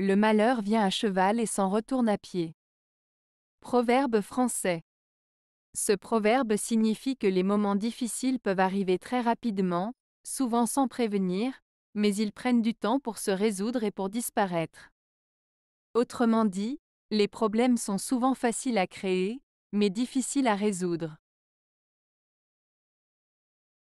Le malheur vient à cheval et s'en retourne à pied. Proverbe français. Ce proverbe signifie que les moments difficiles peuvent arriver très rapidement, souvent sans prévenir, mais ils prennent du temps pour se résoudre et pour disparaître. Autrement dit, les problèmes sont souvent faciles à créer, mais difficiles à résoudre.